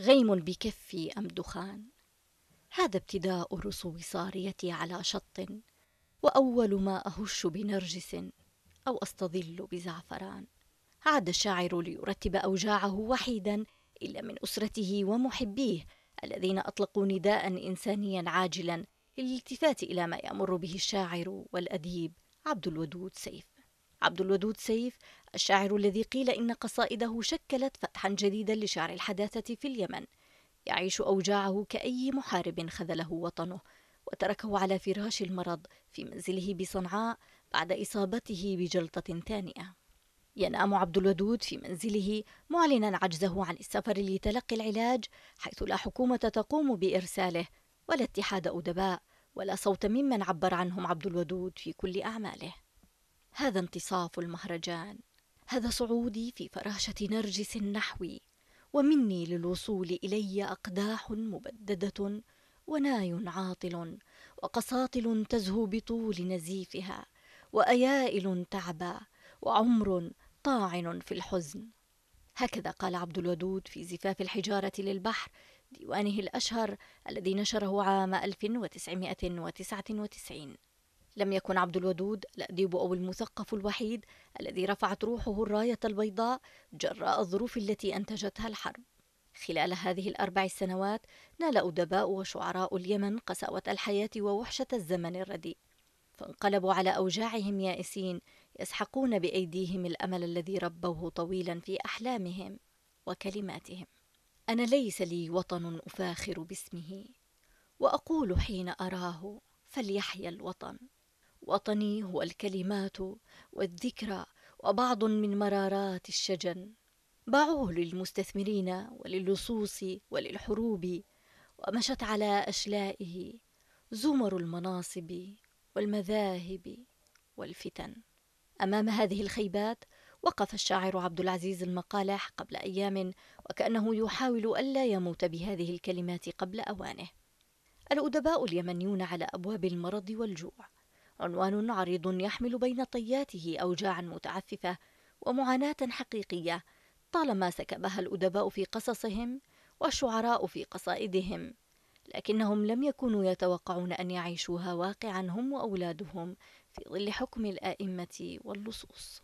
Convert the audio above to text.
غيم بكفي أم دخان هذا ابتداء رسو صاريتي على شط وأول ما أهش بنرجس أو أستظل بزعفران عاد الشاعر ليرتب أوجاعه وحيدا إلا من أسرته ومحبيه الذين أطلقوا نداء إنسانيا عاجلا للالتفات إلى ما يمر به الشاعر والأديب عبد الودود سيف عبد الودود سيف الشاعر الذي قيل إن قصائده شكلت فتحا جديدا لشعر الحداثة في اليمن يعيش أوجاعه كأي محارب خذله وطنه وتركه على فراش المرض في منزله بصنعاء بعد إصابته بجلطة ثانية ينام عبد الودود في منزله معلنا عجزه عن السفر لتلقي العلاج حيث لا حكومة تقوم بإرساله ولا اتحاد أدباء ولا صوت ممن عبر عنهم عبد الودود في كل أعماله هذا انتصاف المهرجان هذا صعودي في فراشة نرجس نحوي ومني للوصول إلي أقداح مبددة وناي عاطل وقساطل تزهو بطول نزيفها وأيائل تعبى وعمر طاعن في الحزن هكذا قال عبد الودود في زفاف الحجارة للبحر ديوانه الأشهر الذي نشره عام 1999 لم يكن عبد الودود الأديب أو المثقف الوحيد الذي رفعت روحه الراية البيضاء جراء الظروف التي أنتجتها الحرب خلال هذه الأربع سنوات نال أدباء وشعراء اليمن قساوة الحياة ووحشة الزمن الرديء فانقلبوا على أوجاعهم يائسين يسحقون بأيديهم الأمل الذي ربوه طويلا في أحلامهم وكلماتهم أنا ليس لي وطن أفاخر باسمه وأقول حين أراه فليحيا الوطن وطني هو الكلمات والذكرى وبعض من مرارات الشجن باعوه للمستثمرين وللصوص وللحروب ومشت على أشلائه زمر المناصب والمذاهب والفتن أمام هذه الخيبات وقف الشاعر عبد العزيز المقالح قبل أيام وكأنه يحاول ألا يموت بهذه الكلمات قبل أوانه الأدباء اليمنيون على أبواب المرض والجوع عنوان عريض يحمل بين طياته أوجاعا متعففة ومعاناة حقيقية طالما سكبها الأدباء في قصصهم والشعراء في قصائدهم لكنهم لم يكونوا يتوقعون أن يعيشوها واقعا هم وأولادهم في ظل حكم الآئمة واللصوص